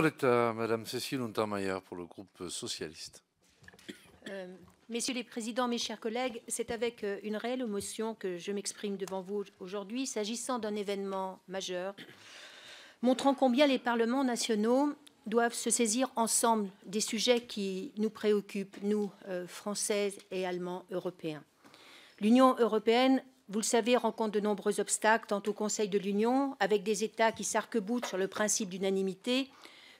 parole est à Madame Cécile Untermaier pour le groupe euh, socialiste. Euh, messieurs les présidents, mes chers collègues, c'est avec euh, une réelle émotion que je m'exprime devant vous aujourd'hui, s'agissant d'un événement majeur, montrant combien les parlements nationaux doivent se saisir ensemble des sujets qui nous préoccupent, nous, Français Françaises et Allemands européens. L'Union européenne, vous le savez, rencontre de nombreux obstacles, tant au Conseil de l'Union, avec des États qui s'arc-boutent sur le principe d'unanimité,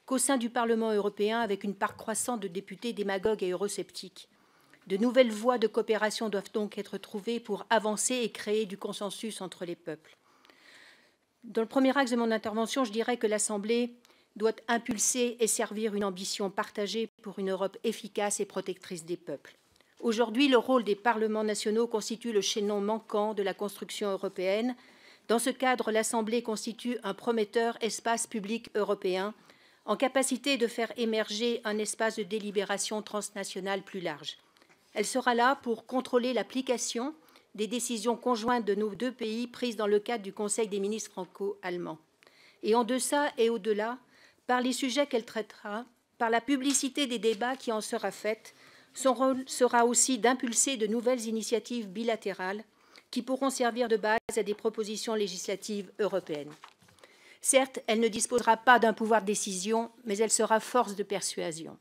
qu'au sein du Parlement européen avec une part croissante de députés démagogues et eurosceptiques. De nouvelles voies de coopération doivent donc être trouvées pour avancer et créer du consensus entre les peuples. Dans le premier axe de mon intervention, je dirais que l'Assemblée doit impulser et servir une ambition partagée pour une Europe efficace et protectrice des peuples. Aujourd'hui, le rôle des parlements nationaux constitue le chaînon manquant de la construction européenne. Dans ce cadre, l'Assemblée constitue un prometteur espace public européen en capacité de faire émerger un espace de délibération transnationale plus large. Elle sera là pour contrôler l'application des décisions conjointes de nos deux pays prises dans le cadre du Conseil des ministres franco-allemands. Et en deçà et au-delà, par les sujets qu'elle traitera, par la publicité des débats qui en sera faite, son rôle sera aussi d'impulser de nouvelles initiatives bilatérales qui pourront servir de base à des propositions législatives européennes. Certes, elle ne disposera pas d'un pouvoir de décision, mais elle sera force de persuasion.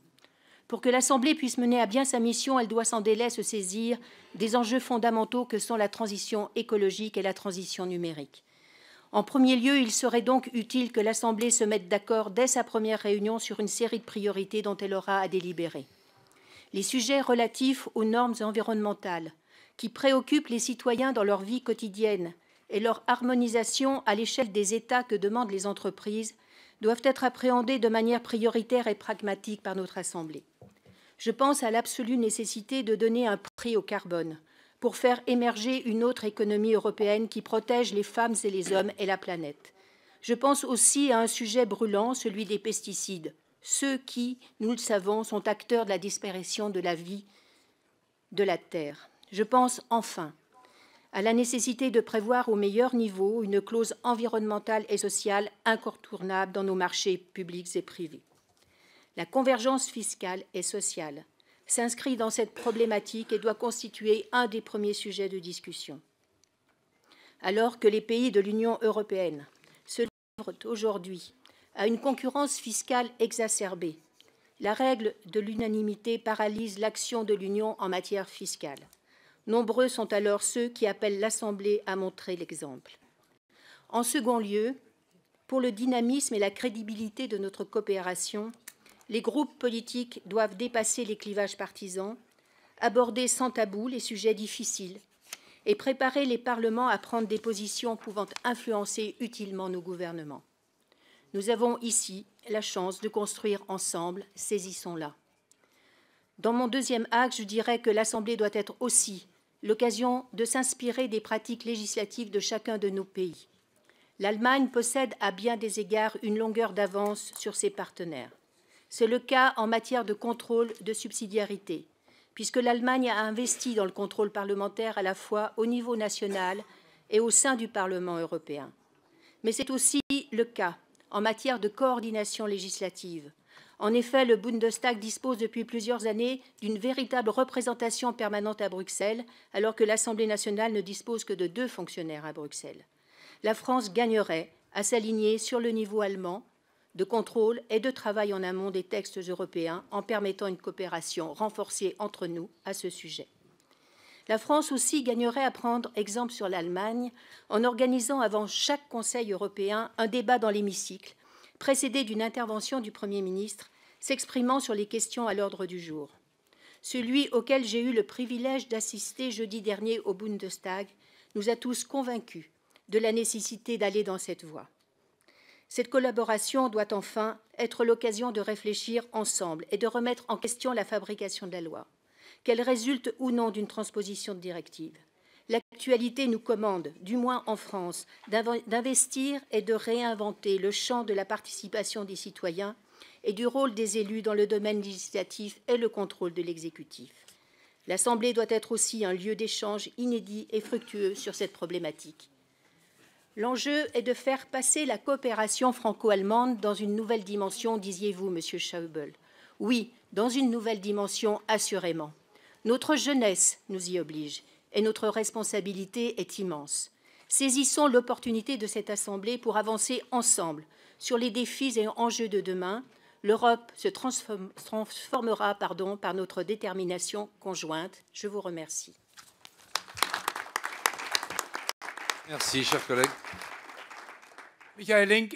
Pour que l'Assemblée puisse mener à bien sa mission, elle doit sans délai se saisir des enjeux fondamentaux que sont la transition écologique et la transition numérique. En premier lieu, il serait donc utile que l'Assemblée se mette d'accord dès sa première réunion sur une série de priorités dont elle aura à délibérer. Les sujets relatifs aux normes environnementales, qui préoccupent les citoyens dans leur vie quotidienne, et leur harmonisation à l'échelle des États que demandent les entreprises doivent être appréhendées de manière prioritaire et pragmatique par notre Assemblée. Je pense à l'absolue nécessité de donner un prix au carbone pour faire émerger une autre économie européenne qui protège les femmes et les hommes et la planète. Je pense aussi à un sujet brûlant, celui des pesticides, ceux qui, nous le savons, sont acteurs de la disparition de la vie de la Terre. Je pense enfin à la nécessité de prévoir au meilleur niveau une clause environnementale et sociale incontournable dans nos marchés publics et privés. La convergence fiscale et sociale s'inscrit dans cette problématique et doit constituer un des premiers sujets de discussion. Alors que les pays de l'Union européenne se livrent aujourd'hui à une concurrence fiscale exacerbée, la règle de l'unanimité paralyse l'action de l'Union en matière fiscale. Nombreux sont alors ceux qui appellent l'Assemblée à montrer l'exemple. En second lieu, pour le dynamisme et la crédibilité de notre coopération, les groupes politiques doivent dépasser les clivages partisans, aborder sans tabou les sujets difficiles et préparer les parlements à prendre des positions pouvant influencer utilement nos gouvernements. Nous avons ici la chance de construire ensemble, saisissons-la. Dans mon deuxième axe, je dirais que l'Assemblée doit être aussi l'occasion de s'inspirer des pratiques législatives de chacun de nos pays. L'Allemagne possède à bien des égards une longueur d'avance sur ses partenaires. C'est le cas en matière de contrôle de subsidiarité, puisque l'Allemagne a investi dans le contrôle parlementaire à la fois au niveau national et au sein du Parlement européen. Mais c'est aussi le cas en matière de coordination législative, en effet, le Bundestag dispose depuis plusieurs années d'une véritable représentation permanente à Bruxelles, alors que l'Assemblée nationale ne dispose que de deux fonctionnaires à Bruxelles. La France gagnerait à s'aligner sur le niveau allemand de contrôle et de travail en amont des textes européens en permettant une coopération renforcée entre nous à ce sujet. La France aussi gagnerait à prendre exemple sur l'Allemagne en organisant avant chaque Conseil européen un débat dans l'hémicycle précédé d'une intervention du Premier ministre s'exprimant sur les questions à l'ordre du jour. Celui auquel j'ai eu le privilège d'assister jeudi dernier au Bundestag nous a tous convaincus de la nécessité d'aller dans cette voie. Cette collaboration doit enfin être l'occasion de réfléchir ensemble et de remettre en question la fabrication de la loi, qu'elle résulte ou non d'une transposition de directive. L'actualité nous commande, du moins en France, d'investir et de réinventer le champ de la participation des citoyens et du rôle des élus dans le domaine législatif et le contrôle de l'exécutif. L'Assemblée doit être aussi un lieu d'échange inédit et fructueux sur cette problématique. L'enjeu est de faire passer la coopération franco-allemande dans une nouvelle dimension, disiez-vous, Monsieur Schauble. Oui, dans une nouvelle dimension, assurément. Notre jeunesse nous y oblige et notre responsabilité est immense. Saisissons l'opportunité de cette Assemblée pour avancer ensemble sur les défis et enjeux de demain. L'Europe se transformera pardon, par notre détermination conjointe. Je vous remercie. Merci, chers collègues. Michael Link,